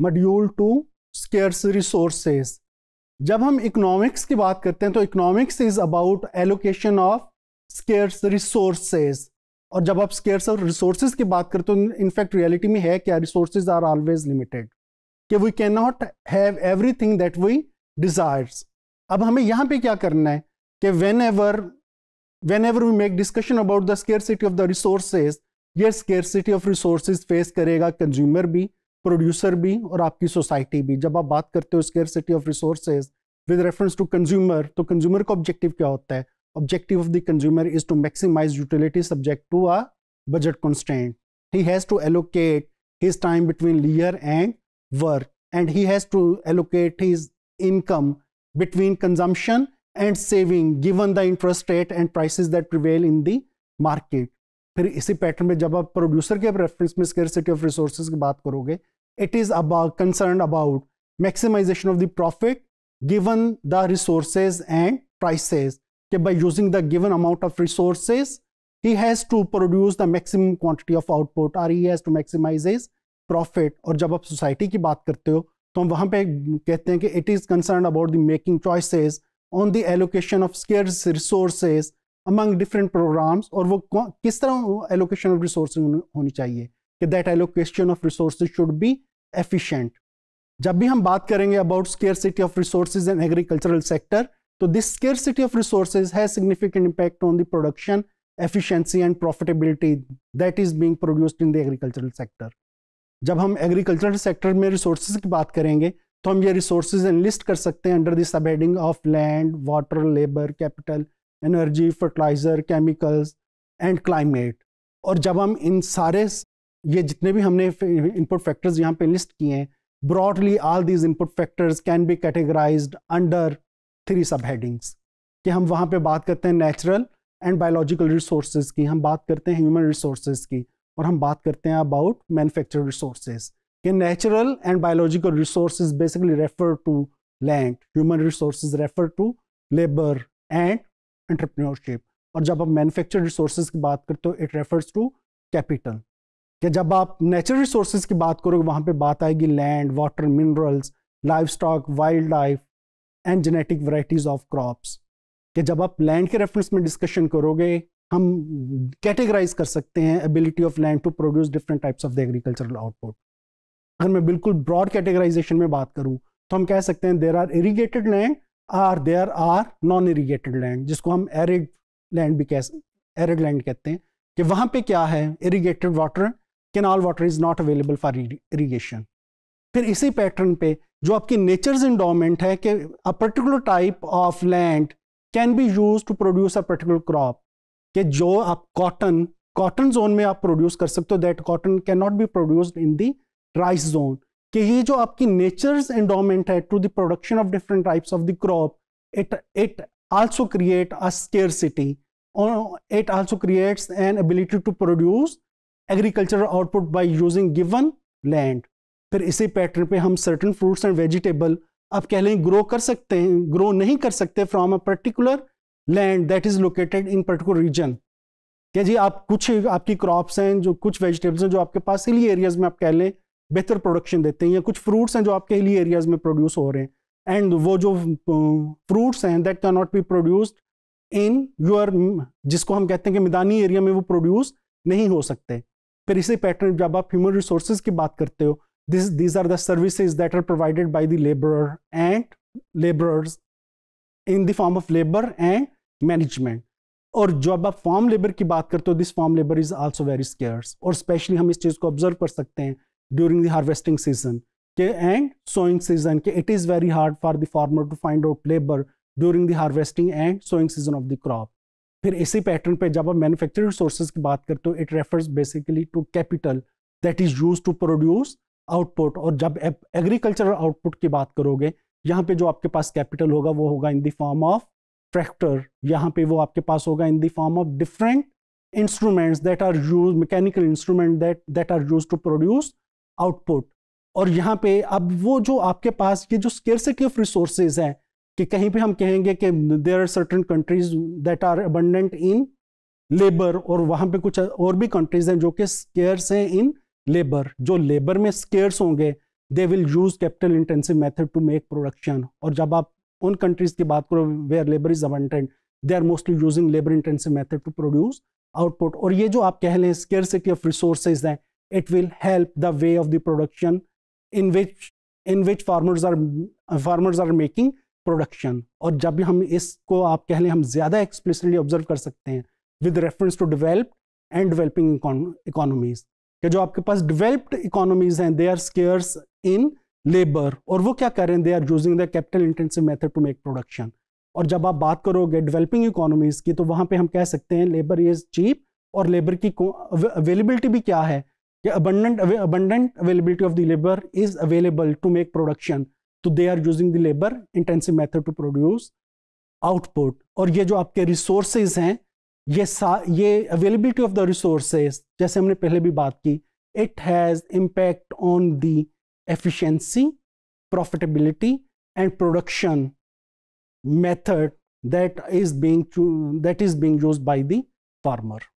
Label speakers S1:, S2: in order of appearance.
S1: Module to scarce resources जब हम economics की बात करते हैं तो economics is about allocation of scarce resources और जब आप स्केर्स और रिसोर्सेज की बात करते हो इनफैक्ट तो रियलिटी में है क्या रिसोर्सेज आर ऑलवेज लिमिटेड कि we can not have everything that we desires अब हमें यहाँ पे क्या करना है कि whenever whenever we make discussion about the scarcity of the resources ये scarcity of resources face करेगा कंज्यूमर भी प्रोड्यूसर भी और आपकी सोसाइटी भी जब आप बात करते हो scarcity of resources with reference to consumer तो कंज्यूमर का ऑब्जेक्टिव क्या होता है objective of the consumer is to maximise utility subject to a budget constant he has to allocate his time between लियर and work and he has to allocate his income between consumption and saving given the interest rate and prices that prevail in the market फिर इसी pattern में जब आप producer के reference में scarcity of resource की बात करोगे it is about concern about maximisation of the profit given the resources and prices कि by using the given amount of resources he has to produce the maximum quantity of output or he has to maximises profit और जब आप society की बात करते हो तो हम वहाँ पे कहते हैं कि it is concern about the making choices on the allocation of scarce resources among different programmes और वो किस तरह एलोकेशन ऑफ रिसोर्स होनी चाहिए कि that allocation of resource should be efficient जब भी हम बात करेंगे about scarcity of resource in agricultural sector तो this scarcity of resource has significant impact on the production efficiency and profitability that is being produced in the agricultural sector जब हम agricultural sector में resource की बात करेंगे तो हम ये रिसोर्स एंड लिस्ट कर सकते हैं under this of land water labour capital energy fertiliser chemicals and climate और जब हम इन सारे ये जितने भी हमने इनपुट फैक्टर्स यहाँ पे लिस्ट किए हैं broadly all these input factors can be categorise under three sub headings कि हम वहाँ पे बात करते हैं नेचुरल एंड बायोलॉजिकल रिसोर्स की हम बात करते हैं ह्यूमन रिसोर्स की और हम बात करते हैं अबाउट मैनुफेक्चर रिसोर्स कि natural and biological resource basically refer to land human resource refer to labour and entrepreneurship और जब आप मैन्युफैक्चर रिसोर्सेज की बात करते हो इट रेफर्स टू कैपिटल या जब आप नेचुरल रिसोर्सेज की बात करोगे वहाँ पे बात आएगी land water minerals life stock wildlife and genetic varieties of crops या जब आप लैंड के रेफरेंस में डिस्कशन करोगे हम कैटेगराइज कर सकते हैं ability of land to produce different types of the agricultural output अगर मैं बिल्कुल ब्रॉड कैटेगराइजेशन में बात करूँ तो हम कह सकते हैं there are irrigated land or there are non irrigated land जिसको हम एरिड लैंड भी कह एरिड लैंड कहते हैं कि वहाँ पे क्या है irrigated water canal water is not available for irrigation फिर इसी पैटर्न पे जो आपकी नेचर्स इंडोमेंट है कि a particular type of land can be use to produce a particular crop कि जो आप कॉटन कॉटन जोन में आप प्रोड्यूस कर सकते हो that cotton can not be produced in the rice zone कि ये जो आपकी नेचर्स एंडोमेंट है to the production of different types of the crop it it also create a scarcity और it also creates an ability to produce agriculture output by using given land फिर इसी pattern पे हम certain fruits and vegetable आप कह लें grow कर सकते हैं ग्रो नहीं कर सकते from a particular land that is located in particular region क्या जी आप कुछ आपकी क्रॉप्स हैं जो कुछ वेजिटेबल्स हैं जो आपके पास हिली एरियाज में आप कह लें बेहतर प्रोडक्शन देते हैं या कुछ फ्रूट्स हैं जो आपके हिली एरियाज में प्रोड्यूस हो रहे हैं एंड वो जो फ्रूट्स हैं that can not be produced in your जिसको हम कहते हैं कि मैदानी एरिया में वो प्रोड्यूस नहीं हो सकते फिर इसी पैटर्न जब आप ह्यूमन रिसोर्स की बात करते हो this these are the services that are provided by the labour and labourers in the form of labour and management और जब आप फॉर्म लेबर की बात करते हो this form labour is also very scarce और स्पेशली हम इस चीज़ को ऑब्जर्व कर सकते हैं during the harvesting season and sowing season. It is very hard for the farmer to find out labor during the harvesting and sowing season of the crop. फिर इसी pattern पे जब आप मैन्युफैक्चरिंग रिसोर्सेज की बात करते हो it refers basically to capital that is use to produce output और जब एग्रीकल्चरल आउटपुट की बात करोगे यहाँ पे जो आपके पास कैपिटल होगा वो होगा in the form of tractor यहाँ पे वो आपके पास होगा in the form of different instruments that are use mechanical instrument that that are use to produce output और यहाँ पे अब वो जो आपके पास ये जो स्केरसिटी ऑफ रिसोर्सेज हैं कि कहीं पे हम कहेंगे कि there are certain countries that are abundant in labour और वहाँ पे कुछ और भी कंट्रीज हैं जो कि स्केयर्स हैं इन लेबर जो लेबर में स्केयर्स होंगे they will use capital intensive method to make production और जब आप उन कंट्रीज की बात करो where labour is abundant they are mostly using labour intensive method to produce output और ये जो आप कह लें स्केयरसिटी ऑफ रिसोर्सेज हैं it will help the way of the production in which in which farmers are farmers are making production और जब bhi हम इसको आप keh le हम ज़्यादा explicitly observe kar sakte hain with reference to developed and developing economies ke जो आपके पास developed इकोनॉमीज हैं they are scarce in labour और वो क्या कर रहे हैं they are using the capital intensive method to make production और जब आप बात करोगे डेवलपिंग इकोनॉमीज की तो वहां पे हम कह सकते हैं लेबर इज चीप और लेबर की अवेलेबिलिटी भी क्या है या abundant abundant availability of the labor is available to make production तो they are using the labour intensive method to produce output और ये जो आपके रिसोर्सेज हैं ये सा ये अवेलेबिलिटी ऑफ द रिसोर्सेज जैसे हमने पहले भी बात की it has impact on the efficiency profitability and production method that is being that is being used by the farmer